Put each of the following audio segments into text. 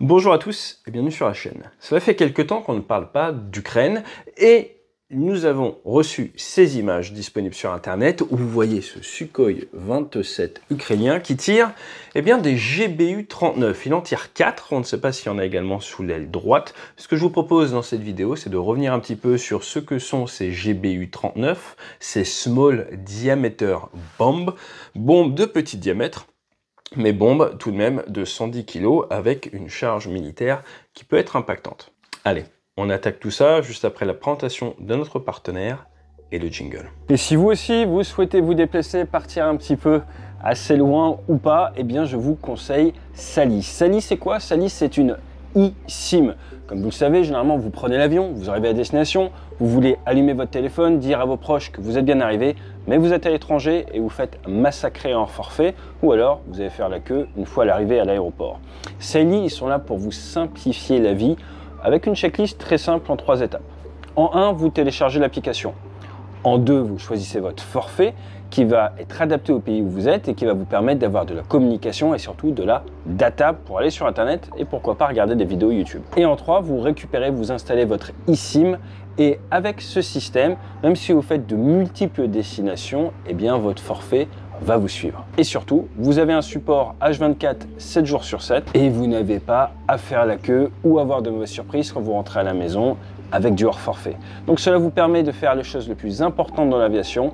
Bonjour à tous et bienvenue sur la chaîne. Cela fait quelque temps qu'on ne parle pas d'Ukraine et nous avons reçu ces images disponibles sur internet où vous voyez ce Sukhoi 27 ukrainien qui tire eh bien, des GBU 39. Il en tire 4, on ne sait pas s'il y en a également sous l'aile droite. Ce que je vous propose dans cette vidéo, c'est de revenir un petit peu sur ce que sont ces GBU 39, ces Small Diameter bomb, bombes de petit diamètre mais bombe tout de même de 110 kg avec une charge militaire qui peut être impactante. Allez, on attaque tout ça juste après la présentation de notre partenaire et le jingle. Et si vous aussi, vous souhaitez vous déplacer, partir un petit peu assez loin ou pas, eh bien je vous conseille Sally. Sally c'est quoi Sally c'est une comme vous le savez, généralement, vous prenez l'avion, vous arrivez à destination, vous voulez allumer votre téléphone, dire à vos proches que vous êtes bien arrivé, mais vous êtes à l'étranger et vous faites massacrer en forfait, ou alors vous allez faire la queue une fois à l'arrivée à l'aéroport. Ces lits, ils sont là pour vous simplifier la vie avec une checklist très simple en trois étapes. En un, vous téléchargez l'application. En deux, vous choisissez votre forfait qui va être adapté au pays où vous êtes et qui va vous permettre d'avoir de la communication et surtout de la data pour aller sur internet et pourquoi pas regarder des vidéos YouTube. Et en trois, vous récupérez, vous installez votre eSIM et avec ce système, même si vous faites de multiples destinations, eh bien votre forfait va vous suivre. Et surtout, vous avez un support H24 7 jours sur 7 et vous n'avez pas à faire la queue ou avoir de mauvaises surprises quand vous rentrez à la maison avec du hors forfait. Donc cela vous permet de faire les choses les plus importantes dans l'aviation,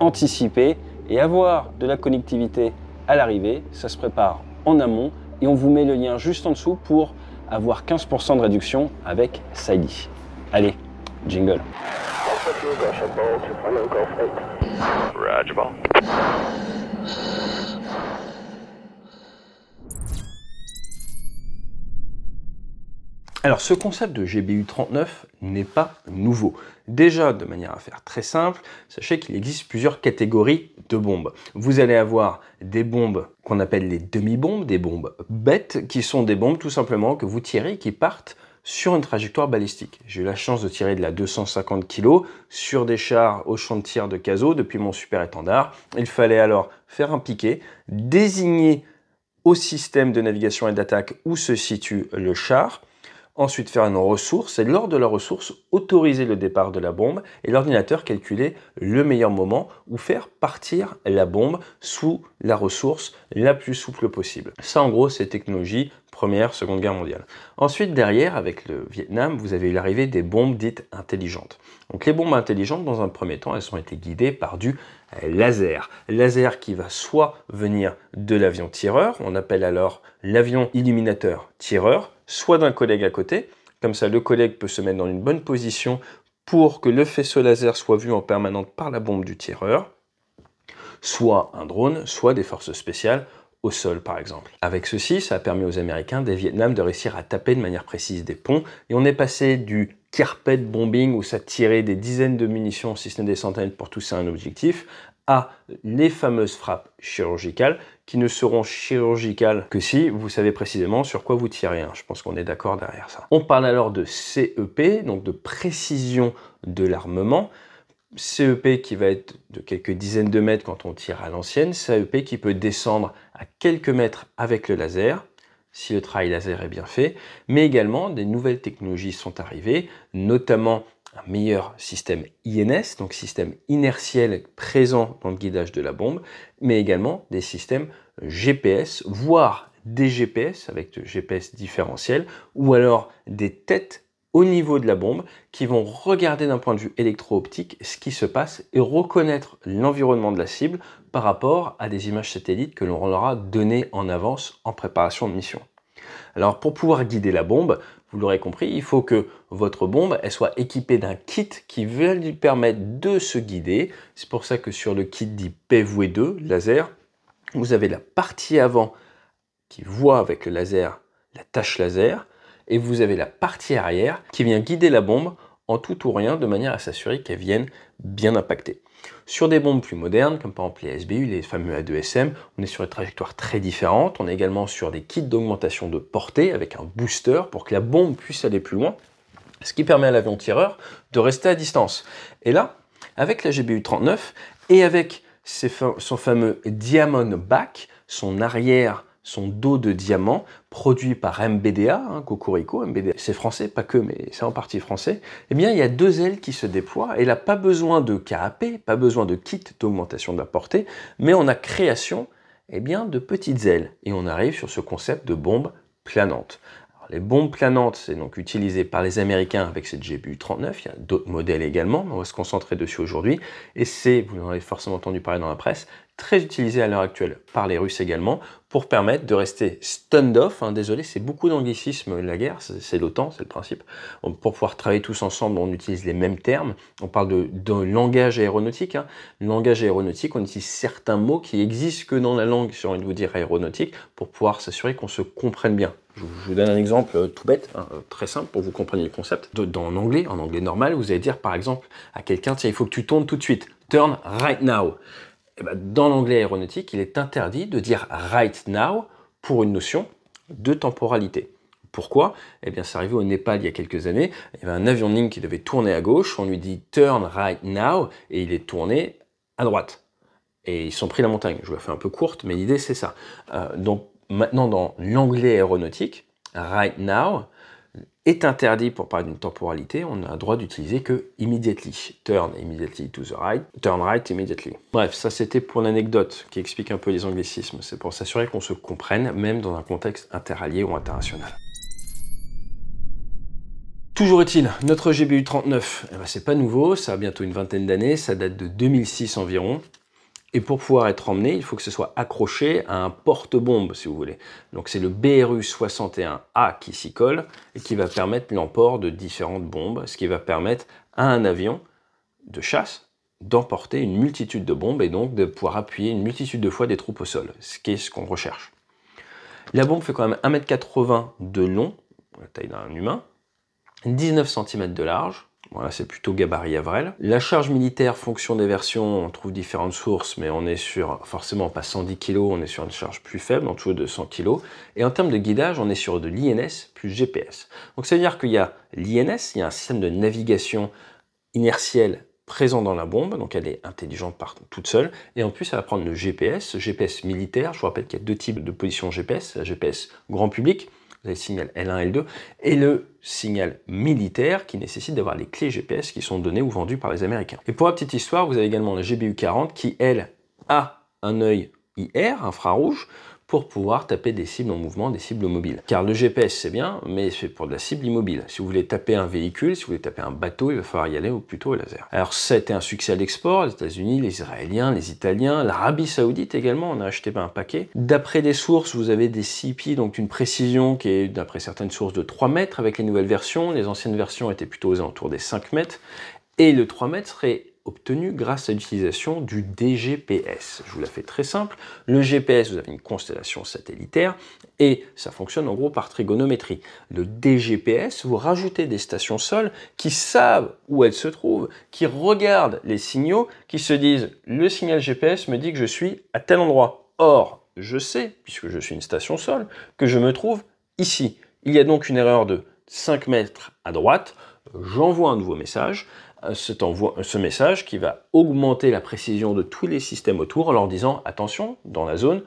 anticiper et avoir de la connectivité à l'arrivée. Ça se prépare en amont et on vous met le lien juste en dessous pour avoir 15% de réduction avec Saidi. Allez, jingle. Alors ce concept de GBU 39 n'est pas nouveau. Déjà, de manière à faire très simple, sachez qu'il existe plusieurs catégories de bombes. Vous allez avoir des bombes qu'on appelle les demi-bombes, des bombes bêtes, qui sont des bombes tout simplement que vous tirez qui partent sur une trajectoire balistique. J'ai eu la chance de tirer de la 250 kg sur des chars au champ de tir de Caso depuis mon super étendard. Il fallait alors faire un piqué, désigner au système de navigation et d'attaque où se situe le char, ensuite faire une ressource et lors de la ressource, autoriser le départ de la bombe et l'ordinateur calculer le meilleur moment ou faire partir la bombe sous la ressource la plus souple possible. Ça en gros, c'est technologie Première, Seconde Guerre mondiale. Ensuite, derrière, avec le Vietnam, vous avez eu l'arrivée des bombes dites intelligentes. Donc les bombes intelligentes, dans un premier temps, elles ont été guidées par du euh, laser. Laser qui va soit venir de l'avion tireur, on appelle alors l'avion illuminateur tireur, soit d'un collègue à côté. Comme ça, le collègue peut se mettre dans une bonne position pour que le faisceau laser soit vu en permanence par la bombe du tireur, soit un drone, soit des forces spéciales au sol, par exemple. Avec ceci, ça a permis aux Américains des Vietnam de réussir à taper de manière précise des ponts, et on est passé du carpet bombing, où ça tirait des dizaines de munitions, si ce n'est des centaines, pour tousser un objectif, à les fameuses frappes chirurgicales qui ne seront chirurgicales que si vous savez précisément sur quoi vous tirez. Hein. Je pense qu'on est d'accord derrière ça. On parle alors de CEP, donc de précision de l'armement, CEP qui va être de quelques dizaines de mètres quand on tire à l'ancienne, CEP qui peut descendre à quelques mètres avec le laser, si le travail laser est bien fait, mais également des nouvelles technologies sont arrivées, notamment un meilleur système INS, donc système inertiel présent dans le guidage de la bombe, mais également des systèmes GPS, voire des GPS avec le GPS différentiel, ou alors des têtes au niveau de la bombe qui vont regarder d'un point de vue électro-optique ce qui se passe et reconnaître l'environnement de la cible par rapport à des images satellites que l'on leur données en avance en préparation de mission. Alors pour pouvoir guider la bombe, vous l'aurez compris, il faut que votre bombe soit équipée d'un kit qui va lui permettre de se guider. C'est pour ça que sur le kit dit PVE2 laser, vous avez la partie avant qui voit avec le laser la tâche laser, et vous avez la partie arrière qui vient guider la bombe en tout ou rien de manière à s'assurer qu'elle vienne bien impacter. Sur des bombes plus modernes, comme par exemple les SBU, les fameux A2SM, on est sur des trajectoires très différentes. On est également sur des kits d'augmentation de portée avec un booster pour que la bombe puisse aller plus loin, ce qui permet à l'avion tireur de rester à distance. Et là, avec la GBU 39 et avec son fameux Diamond Back, son arrière son dos de diamant produit par MBDA, hein, MBDA, c'est français, pas que, mais c'est en partie français, eh bien il y a deux ailes qui se déploient, et elle n'a pas besoin de KAP, pas besoin de kit d'augmentation de la portée, mais on a création eh bien, de petites ailes, et on arrive sur ce concept de bombe planante. les bombes planantes, c'est donc utilisé par les Américains avec cette GBU-39, il y a d'autres modèles également, mais on va se concentrer dessus aujourd'hui, et c'est, vous en avez forcément entendu parler dans la presse, très utilisé à l'heure actuelle par les Russes également, pour permettre de rester stand-off, hein, désolé, c'est beaucoup d'anglicisme la guerre, c'est l'OTAN, c'est le principe, pour pouvoir travailler tous ensemble, on utilise les mêmes termes, on parle de, langage aéronautique, hein. langage aéronautique, on utilise certains mots qui existent que dans la langue, si on vous dire aéronautique, pour pouvoir s'assurer qu'on se comprenne bien. Je vous donne un exemple euh, tout bête, hein, euh, très simple pour vous compreniez le concept. Dans l'anglais, en anglais normal, vous allez dire par exemple à quelqu'un, tiens, il faut que tu tournes tout de suite. Turn right now. Eh ben, dans l'anglais aéronautique, il est interdit de dire right now pour une notion de temporalité. Pourquoi Eh bien, c'est arrivé au Népal il y a quelques années. Il y avait un avion de ligne qui devait tourner à gauche. On lui dit turn right now et il est tourné à droite. Et ils sont pris la montagne. Je vous la fais un peu courte, mais l'idée c'est ça. Euh, donc maintenant, dans l'anglais aéronautique, right now, est interdit pour parler d'une temporalité, on a un droit d'utiliser que immediately. Turn immediately to the right, turn right immediately. Bref, ça c'était pour l'anecdote qui explique un peu les anglicismes. C'est pour s'assurer qu'on se comprenne, même dans un contexte interallié ou international. Toujours est-il, notre GBU 39, eh ben, c'est pas nouveau, ça a bientôt une vingtaine d'années, ça date de 2006 environ. Et pour pouvoir être emmené, il faut que ce soit accroché à un porte-bombe, si vous voulez. Donc c'est le BRU-61A qui s'y colle et qui va permettre l'emport de différentes bombes, ce qui va permettre à un avion de chasse d'emporter une multitude de bombes et donc de pouvoir appuyer une multitude de fois des troupes au sol, ce qui est ce qu'on recherche. La bombe fait quand même 1m80 de long, la taille d'un humain, 19 cm de large, voilà, c'est plutôt gabarit Avrel. La charge militaire, fonction des versions, on trouve différentes sources, mais on est sur, forcément pas 110 kg, on est sur une charge plus faible, en dessous de 100 kg. Et en termes de guidage, on est sur de l'INS plus GPS. Donc ça veut dire qu'il y a l'INS, il y a un système de navigation inertielle présent dans la bombe, donc elle est intelligente par toute seule, et en plus elle va prendre le GPS, GPS militaire, je vous rappelle qu'il y a deux types de position GPS, la GPS grand public, vous avez le signal L1, L2 et le signal militaire qui nécessite d'avoir les clés GPS qui sont données ou vendues par les Américains. Et pour la petite histoire, vous avez également la GBU-40 qui, elle, a un œil IR, infrarouge, pour pouvoir taper des cibles en mouvement, des cibles mobiles. Car le GPS c'est bien, mais c'est pour de la cible immobile. Si vous voulez taper un véhicule, si vous voulez taper un bateau, il va falloir y aller ou plutôt au laser. Alors ça a un succès à l'export, les États-Unis, les Israéliens, les Italiens, l'Arabie Saoudite également, on a acheté ben, un paquet. D'après des sources, vous avez des CPI, donc une précision qui est d'après certaines sources de 3 mètres avec les nouvelles versions. Les anciennes versions étaient plutôt aux alentours des 5 mètres. Et le 3 mètres serait obtenu grâce à l'utilisation du DGPS. Je vous la fais très simple. Le GPS, vous avez une constellation satellitaire et ça fonctionne en gros par trigonométrie. Le DGPS, vous rajoutez des stations sol qui savent où elles se trouvent, qui regardent les signaux, qui se disent le signal GPS me dit que je suis à tel endroit. Or, je sais, puisque je suis une station sol, que je me trouve ici. Il y a donc une erreur de 5 mètres à droite, j'envoie un nouveau message, euh, euh, ce message qui va augmenter la précision de tous les systèmes autour en leur disant attention, dans la zone,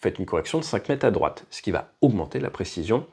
faites une correction de 5 mètres à droite, ce qui va augmenter la précision,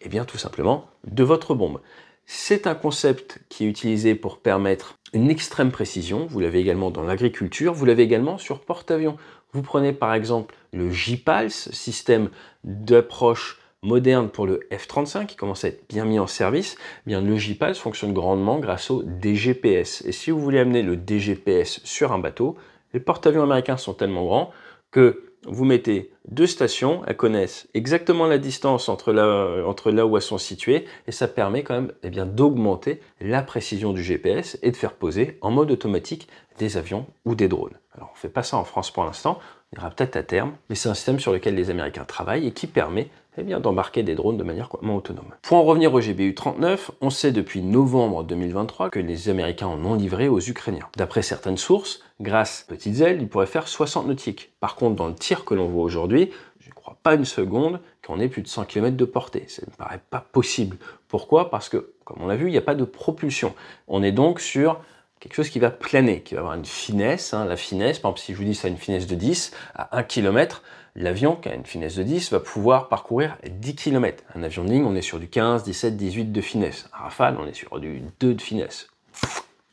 et eh bien tout simplement, de votre bombe. C'est un concept qui est utilisé pour permettre une extrême précision, vous l'avez également dans l'agriculture, vous l'avez également sur porte-avions. Vous prenez par exemple le J-Pulse, système d'approche moderne pour le F-35 qui commence à être bien mis en service, eh bien, le JPAS fonctionne grandement grâce au DGPS. Et si vous voulez amener le DGPS sur un bateau, les porte-avions américains sont tellement grands que vous mettez deux stations, elles connaissent exactement la distance entre là, où elles sont situées et ça permet quand même eh d'augmenter la précision du GPS et de faire poser en mode automatique des avions ou des drones. Alors on ne fait pas ça en France pour l'instant, on ira peut-être à terme, mais c'est un système sur lequel les Américains travaillent et qui permet eh bien, d'embarquer des drones de manière complètement autonome. Pour en revenir au GBU-39, on sait depuis novembre 2023 que les Américains en ont livré aux Ukrainiens. D'après certaines sources, grâce à petites ailes, ils pourraient faire 60 nautiques. Par contre, dans le tir que l'on voit aujourd'hui, je ne crois pas une seconde qu'on ait plus de 100 km de portée. Ça ne me paraît pas possible. Pourquoi Parce que, comme on l'a vu, il n'y a pas de propulsion. On est donc sur quelque chose qui va planer, qui va avoir une finesse. Hein, la finesse, par exemple, si je vous dis ça a une finesse de 10, à 1 km, l'avion, qui a une finesse de 10, va pouvoir parcourir 10 km. Un avion de ligne, on est sur du 15, 17, 18 de finesse. Un Rafale, on est sur du 2 de finesse.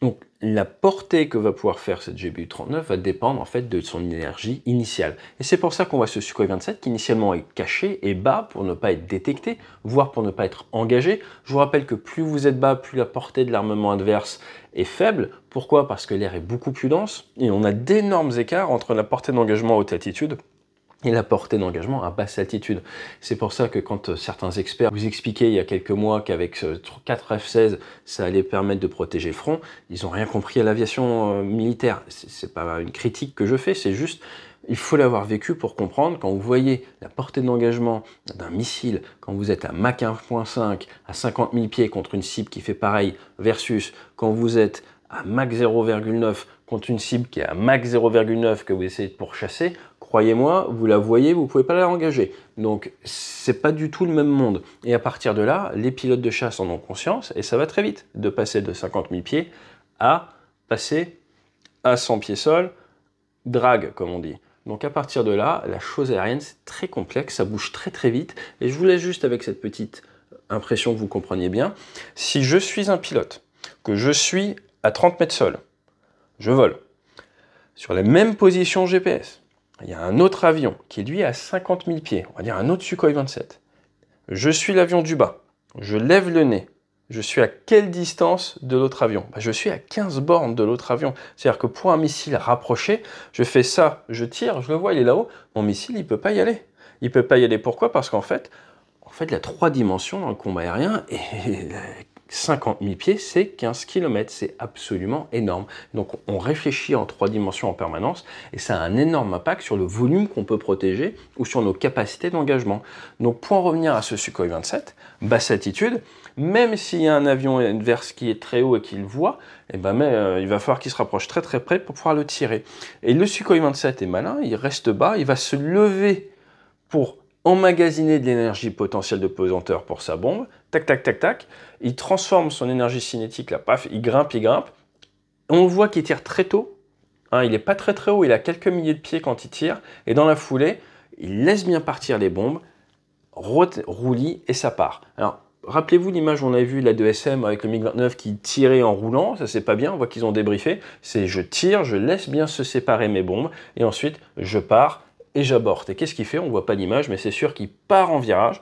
Donc la portée que va pouvoir faire cette GBU-39 va dépendre en fait de son énergie initiale. Et c'est pour ça qu'on voit ce Sukhoi 27 qui initialement est caché et bas pour ne pas être détecté, voire pour ne pas être engagé. Je vous rappelle que plus vous êtes bas, plus la portée de l'armement adverse est faible. Pourquoi Parce que l'air est beaucoup plus dense et on a d'énormes écarts entre la portée d'engagement à haute altitude et la portée d'engagement à basse altitude. C'est pour ça que quand euh, certains experts vous expliquaient il y a quelques mois qu'avec 4 F-16, ça allait permettre de protéger le front, ils n'ont rien compris à l'aviation euh, militaire. n'est pas une critique que je fais, c'est juste il faut l'avoir vécu pour comprendre, quand vous voyez la portée d'engagement d'un missile, quand vous êtes à Mach 1.5 à 50 000 pieds contre une cible qui fait pareil, versus quand vous êtes à Mach 0,9 contre une cible qui est à Mach 0,9 que vous essayez de pourchasser, Croyez-moi, vous la voyez, vous ne pouvez pas la engager. Donc c'est pas du tout le même monde. Et à partir de là, les pilotes de chasse en ont conscience et ça va très vite de passer de 50 000 pieds à passer à 100 pieds sol, drague comme on dit. Donc à partir de là, la chose aérienne c'est très complexe, ça bouge très très vite et je vous laisse juste avec cette petite impression que vous compreniez bien. Si je suis un pilote, que je suis à 30 mètres sol, je vole sur la même position GPS, il y a un autre avion qui est lui à 50 000 pieds, on va dire un autre Sukhoi 27. Je suis l'avion du bas, je lève le nez, je suis à quelle distance de l'autre avion bah, Je suis à 15 bornes de l'autre avion. C'est-à-dire que pour un missile rapproché, je fais ça, je tire, je le vois, il est là-haut, mon missile, il ne peut pas y aller. Il ne peut pas y aller, pourquoi Parce qu'en fait, en fait, il a trois dimensions dans le combat aérien, et 50 000 pieds, c'est 15 km, c'est absolument énorme. Donc on réfléchit en trois dimensions en permanence et ça a un énorme impact sur le volume qu'on peut protéger ou sur nos capacités d'engagement. Donc pour en revenir à ce Sukhoi 27, basse altitude, même s'il y a un avion adverse qui est très haut et qu'il voit, eh ben, euh, il va falloir qu'il se rapproche très très près pour pouvoir le tirer. Et le Sukhoi 27 est malin, il reste bas, il va se lever pour emmagasiner de l'énergie potentielle de pesanteur pour sa bombe tac, tac, tac, tac. Il transforme son énergie cinétique, là, paf, il grimpe, il grimpe. On voit qu'il tire très tôt. Hein, il n'est pas très très haut, il a quelques milliers de pieds quand il tire. Et dans la foulée, il laisse bien partir les bombes, roulis et ça part. Alors, rappelez-vous l'image on a vu la 2 SM avec le MiG-29 qui tirait en roulant, ça c'est pas bien, on voit qu'ils ont débriefé, c'est je tire, je laisse bien se séparer mes bombes, et ensuite je pars et j'aborte. Et qu'est-ce qu'il fait On ne voit pas l'image, mais c'est sûr qu'il part en virage,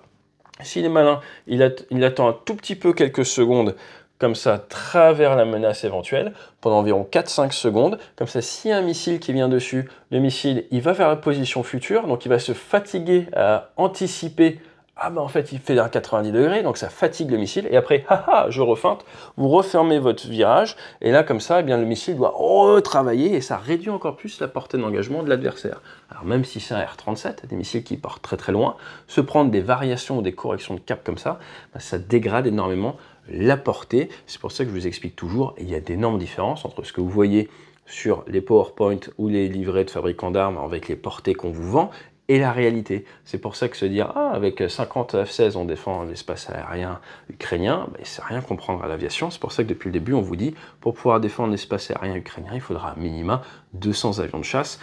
s'il est malin, il, attend un tout petit peu quelques secondes comme ça à travers la menace éventuelle pendant environ 4-5 secondes. Comme ça, s'il y a un missile qui vient dessus, le missile, il va vers la position future, donc il va se fatiguer à anticiper ah ben en fait, il fait un 90 degrés, donc ça fatigue le missile. Et après, haha, je refinte, vous refermez votre virage. Et là, comme ça, eh bien, le missile doit retravailler et ça réduit encore plus la portée d'engagement de l'adversaire. Alors même si c'est un R-37, des missiles qui partent très très loin, se prendre des variations ou des corrections de cap comme ça, bah, ça dégrade énormément la portée. C'est pour ça que je vous explique toujours, il y a d'énormes différences entre ce que vous voyez sur les PowerPoint ou les livrets de fabricants d'armes avec les portées qu'on vous vend et la réalité. C'est pour ça que se dire, ah, avec 50 F-16, on défend l'espace aérien ukrainien, c'est rien comprendre à l'aviation. C'est pour ça que depuis le début, on vous dit, pour pouvoir défendre l'espace aérien ukrainien, il faudra minima 200 avions de chasse,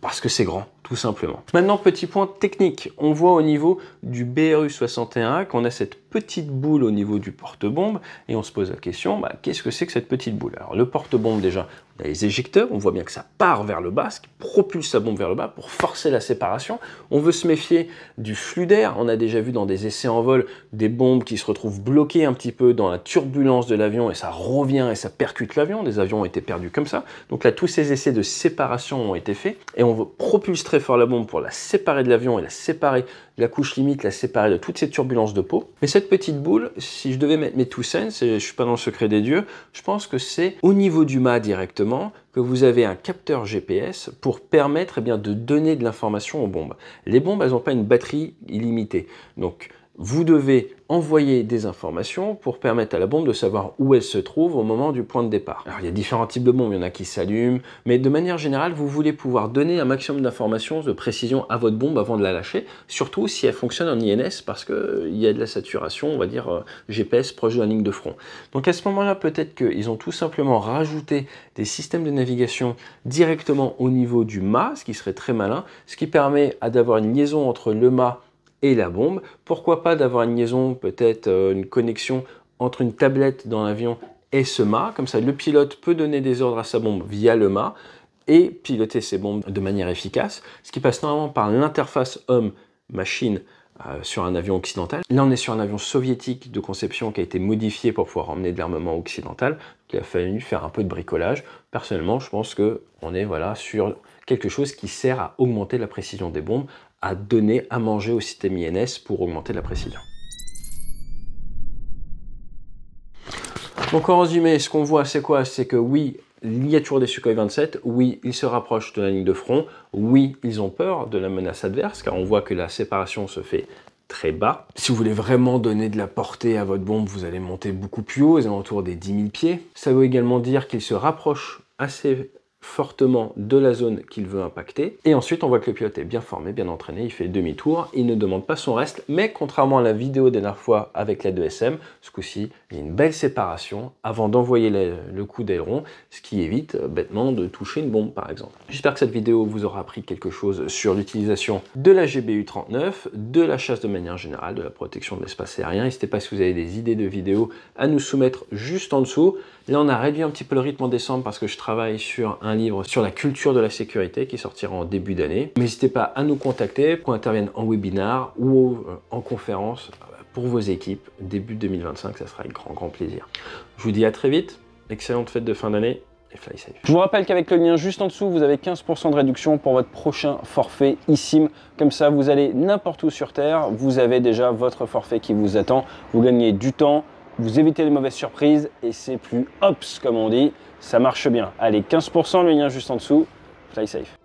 parce que c'est grand tout simplement. Maintenant, petit point technique. On voit au niveau du BRU61 qu'on a cette petite boule au niveau du porte-bombe et on se pose la question, bah, qu'est-ce que c'est que cette petite boule Alors le porte-bombe déjà, on a les éjecteurs, on voit bien que ça part vers le bas, ce qui propulse sa bombe vers le bas pour forcer la séparation. On veut se méfier du flux d'air, on a déjà vu dans des essais en vol des bombes qui se retrouvent bloquées un petit peu dans la turbulence de l'avion et ça revient et ça percute l'avion, des avions ont été perdus comme ça. Donc là, tous ces essais de séparation ont été faits et on veut propulse fort la bombe pour la séparer de l'avion et la séparer de la couche limite, la séparer de toutes ces turbulences de peau. Mais cette petite boule, si je devais mettre mes two cents, je suis pas dans le secret des dieux, je pense que c'est au niveau du mât directement que vous avez un capteur GPS pour permettre eh bien, de donner de l'information aux bombes. Les bombes, elles n'ont pas une batterie illimitée. Donc, vous devez envoyer des informations pour permettre à la bombe de savoir où elle se trouve au moment du point de départ. Alors il y a différents types de bombes, il y en a qui s'allument, mais de manière générale, vous voulez pouvoir donner un maximum d'informations, de précision à votre bombe avant de la lâcher, surtout si elle fonctionne en INS parce qu'il euh, y a de la saturation, on va dire euh, GPS proche de la ligne de front. Donc à ce moment-là, peut-être qu'ils ont tout simplement rajouté des systèmes de navigation directement au niveau du mât, ce qui serait très malin, ce qui permet d'avoir une liaison entre le mât et la bombe. Pourquoi pas d'avoir une liaison, peut-être euh, une connexion entre une tablette dans l'avion et ce mât. Comme ça, le pilote peut donner des ordres à sa bombe via le mât et piloter ses bombes de manière efficace, ce qui passe normalement par l'interface homme-machine euh, sur un avion occidental. Là, on est sur un avion soviétique de conception qui a été modifié pour pouvoir emmener de l'armement occidental. Il a fallu faire un peu de bricolage. Personnellement, je pense que on est voilà, sur quelque chose qui sert à augmenter la précision des bombes à donner à manger au système INS pour augmenter la précision. Donc en résumé, ce qu'on voit, c'est quoi C'est que oui, il y a toujours des Sukhoi 27, oui, ils se rapprochent de la ligne de front, oui, ils ont peur de la menace adverse, car on voit que la séparation se fait très bas. Si vous voulez vraiment donner de la portée à votre bombe, vous allez monter beaucoup plus haut, aux alentours des 10 000 pieds. Ça veut également dire qu'ils se rapprochent assez fortement de la zone qu'il veut impacter. Et ensuite, on voit que le pilote est bien formé, bien entraîné, il fait demi-tour, il ne demande pas son reste, mais contrairement à la vidéo dernière fois avec la 2SM, ce coup-ci, il y a une belle séparation avant d'envoyer le, coup d'aileron, ce qui évite euh, bêtement de toucher une bombe par exemple. J'espère que cette vidéo vous aura appris quelque chose sur l'utilisation de la GBU-39, de la chasse de manière générale, de la protection de l'espace aérien. N'hésitez pas si vous avez des idées de vidéos à nous soumettre juste en dessous. Là, on a réduit un petit peu le rythme en décembre parce que je travaille sur un livre sur la culture de la sécurité qui sortira en début d'année. N'hésitez pas à nous contacter pour qu'on intervienne en webinar ou euh, en conférence pour vos équipes début 2025. Ça sera avec grand, grand plaisir. Je vous dis à très vite. Excellente fête de fin d'année et fly safe. Je vous rappelle qu'avec le lien juste en dessous, vous avez 15% de réduction pour votre prochain forfait eSIM. Comme ça, vous allez n'importe où sur Terre, vous avez déjà votre forfait qui vous attend. Vous gagnez du temps vous évitez les mauvaises surprises et c'est plus hops comme on dit, ça marche bien. Allez, 15%, le lien juste en dessous, fly safe.